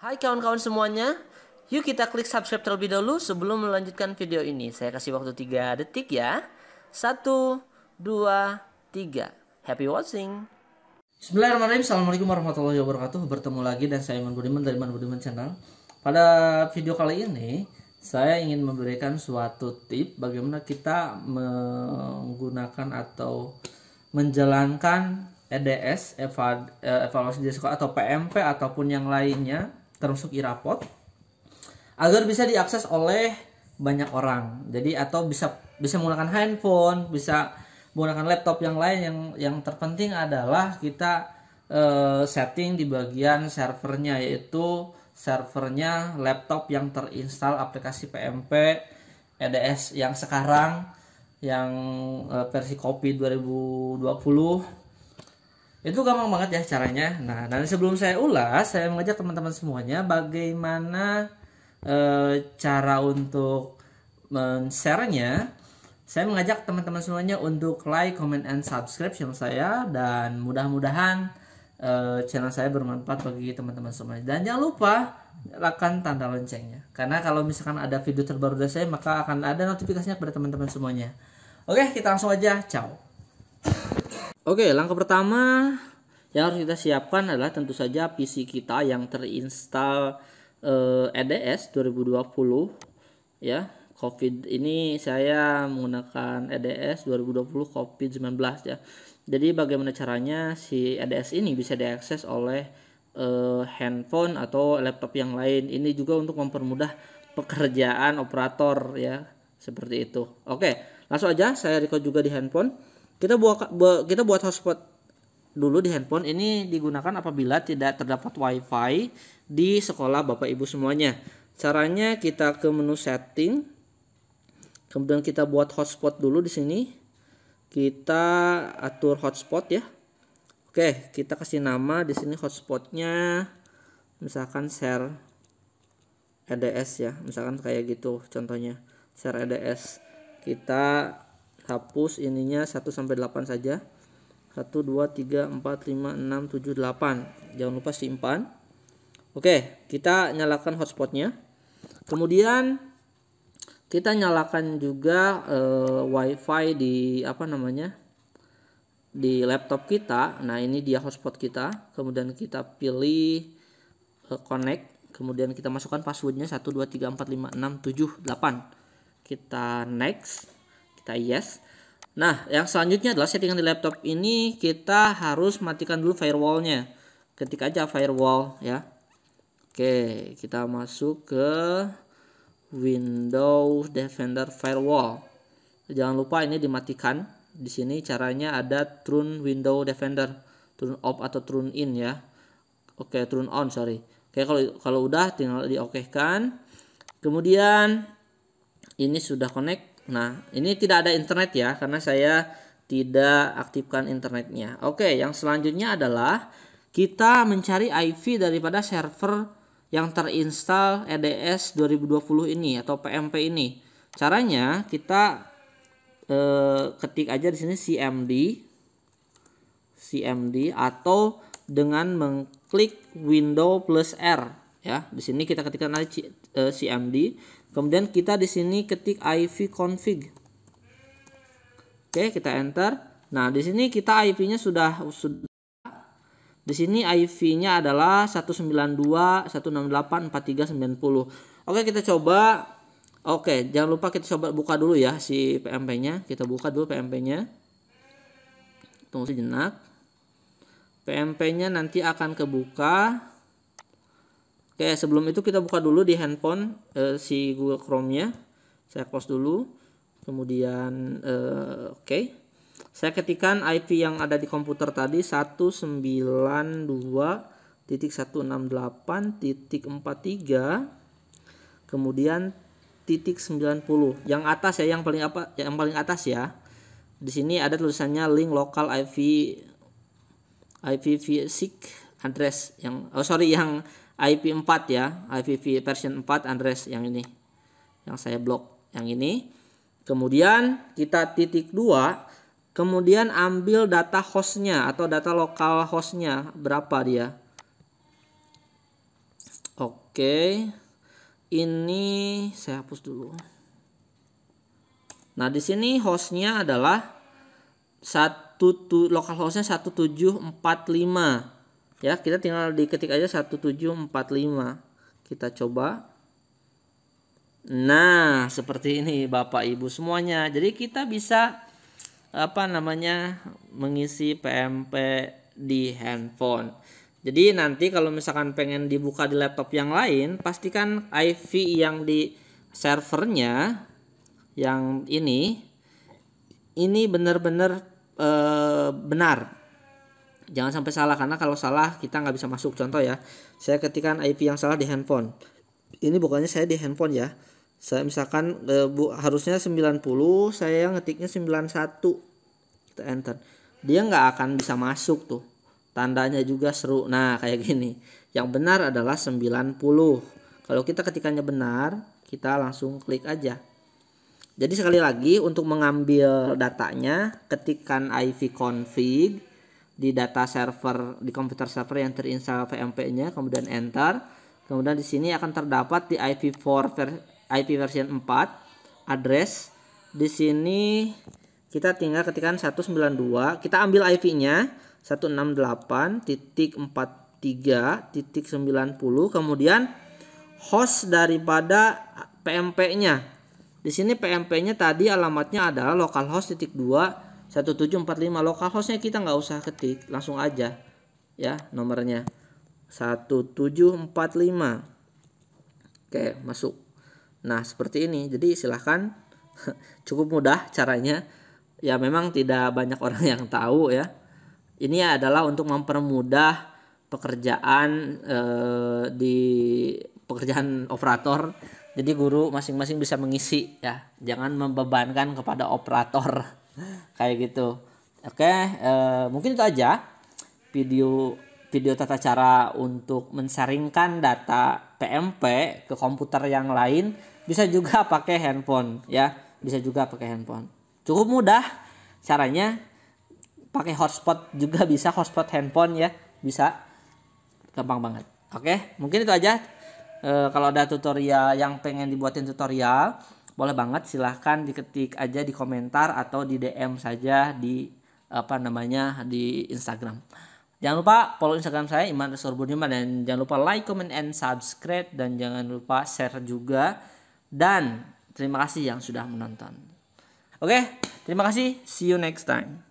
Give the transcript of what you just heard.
Hai kawan-kawan semuanya, yuk kita klik subscribe terlebih dahulu sebelum melanjutkan video ini. Saya kasih waktu 3 detik ya. 1, 2, 3. Happy watching. Bismillahirrahmanirrahim. Assalamualaikum warahmatullahi wabarakatuh. Bertemu lagi dan saya Iman Budiman dari Iman Budiman Channel. Pada video kali ini, saya ingin memberikan suatu tip bagaimana kita menggunakan atau menjalankan EDS, eh, evaluasi diskon atau PMP ataupun yang lainnya termasuk irapot agar bisa diakses oleh banyak orang. Jadi atau bisa bisa menggunakan handphone, bisa menggunakan laptop yang lain yang yang terpenting adalah kita uh, setting di bagian servernya yaitu servernya laptop yang terinstal aplikasi PMP EDS yang sekarang yang eh, versi copy 2020 itu gampang banget ya caranya. Nah, dan sebelum saya ulas, saya mengajak teman-teman semuanya bagaimana e, cara untuk men share Saya mengajak teman-teman semuanya untuk like, comment, and subscribe channel saya dan mudah-mudahan e, channel saya bermanfaat bagi teman-teman semuanya. Dan jangan lupa akan tanda loncengnya. Karena kalau misalkan ada video terbaru dari saya, maka akan ada notifikasinya kepada teman-teman semuanya. Oke, kita langsung aja. Ciao. Oke, langkah pertama yang harus kita siapkan adalah tentu saja PC kita yang terinstall eh, EDS 2020 ya. COVID ini saya menggunakan EDS 2020 COVID-19 ya. Jadi bagaimana caranya si EDS ini bisa diakses oleh eh, handphone atau laptop yang lain. Ini juga untuk mempermudah pekerjaan operator ya, seperti itu. Oke, langsung aja saya record juga di handphone. Kita buat kita buat hotspot dulu di handphone ini digunakan apabila tidak terdapat WiFi di sekolah Bapak Ibu semuanya. Caranya kita ke menu setting, kemudian kita buat hotspot dulu di sini. Kita atur hotspot ya. Oke, kita kasih nama di sini hotspotnya, misalkan share EDS ya, misalkan kayak gitu contohnya share EDS. Kita hapus ininya 1 sampai 8 saja 1 2 3 4 5 6 7 8 jangan lupa simpan Oke kita nyalakan hotspotnya kemudian kita nyalakan juga eh, wifi di apa namanya di laptop kita nah ini dia hotspot kita kemudian kita pilih eh, connect kemudian kita masukkan passwordnya 1 2 3 4 5 6 7 8 kita next kita yes nah yang selanjutnya adalah settingan di laptop ini kita harus matikan dulu firewallnya ketik aja firewall ya oke kita masuk ke Windows Defender Firewall jangan lupa ini dimatikan di sini caranya ada turn Windows defender turn off atau turn in ya oke turn on sorry oke kalau kalau udah tinggal di okekan. kemudian ini sudah connect Nah, ini tidak ada internet ya karena saya tidak aktifkan internetnya. Oke, yang selanjutnya adalah kita mencari IP daripada server yang terinstall EDS 2020 ini atau PMP ini. Caranya kita eh, ketik aja di sini CMD CMD atau dengan mengklik window plus R ya. Di sini kita ketikkan aja CMD eh, Kemudian kita di sini ketik IV config. Oke, kita enter. Nah, di sini kita IP-nya sudah sudah di sini ip nya adalah 192.168.43.90. Oke, kita coba. Oke, jangan lupa kita coba buka dulu ya si PMP-nya. Kita buka dulu PMP-nya. Tunggu sejenak. PMP-nya nanti akan kebuka. Oke, sebelum itu kita buka dulu di handphone eh, si Google Chrome-nya. Saya close dulu. Kemudian eh, oke. Okay. Saya ketikkan IP yang ada di komputer tadi 192.168.43 kemudian titik 90. Yang atas ya yang paling apa yang paling atas ya. Di sini ada tulisannya link lokal IP IPv6 address yang oh sorry yang IP4 ya, IPv version 4 address yang ini. Yang saya blok yang ini. Kemudian kita titik 2, kemudian ambil data hostnya atau data lokal hostnya berapa dia. Oke. Ini saya hapus dulu. Nah, di sini hostnya adalah satu tu, lokal hostnya 1745 ya kita tinggal diketik aja 1745 kita coba nah seperti ini Bapak Ibu semuanya jadi kita bisa apa namanya mengisi PMP di handphone jadi nanti kalau misalkan pengen dibuka di laptop yang lain pastikan IV yang di servernya yang ini ini benar-benar e, benar jangan sampai salah karena kalau salah kita nggak bisa masuk contoh ya saya ketikan IP yang salah di handphone ini bukannya saya di handphone ya saya misalkan e, bu, harusnya 90 saya ngetiknya 91 kita enter dia nggak akan bisa masuk tuh tandanya juga seru nah kayak gini yang benar adalah 90 kalau kita ketikannya benar kita langsung klik aja jadi sekali lagi untuk mengambil datanya ketikan config di data server di komputer server yang terinstall PMP-nya kemudian enter. Kemudian di sini akan terdapat di IP4 ver, IP version 4 address. Di sini kita tinggal ketikan 192, kita ambil IP-nya 168.43.90 kemudian host daripada PMP-nya. Di sini PMP-nya tadi alamatnya adalah localhost.2 titik 2 1745 localhostnya kita nggak usah ketik langsung aja ya nomornya 1745 oke masuk nah seperti ini jadi silahkan cukup mudah caranya ya memang tidak banyak orang yang tahu ya ini adalah untuk mempermudah pekerjaan eh, di pekerjaan operator jadi guru masing-masing bisa mengisi ya jangan membebankan kepada operator kayak gitu oke uh, mungkin itu aja video video tata cara untuk mensaringkan data PMP ke komputer yang lain bisa juga pakai handphone ya bisa juga pakai handphone cukup mudah caranya pakai hotspot juga bisa hotspot handphone ya bisa gampang banget oke mungkin itu aja e, kalau ada tutorial yang pengen dibuatin tutorial boleh banget silahkan diketik aja di komentar atau di DM saja di apa namanya di Instagram. Jangan lupa follow Instagram saya Iman Budiman dan jangan lupa like, comment, and subscribe dan jangan lupa share juga dan terima kasih yang sudah menonton. Oke, terima kasih. See you next time.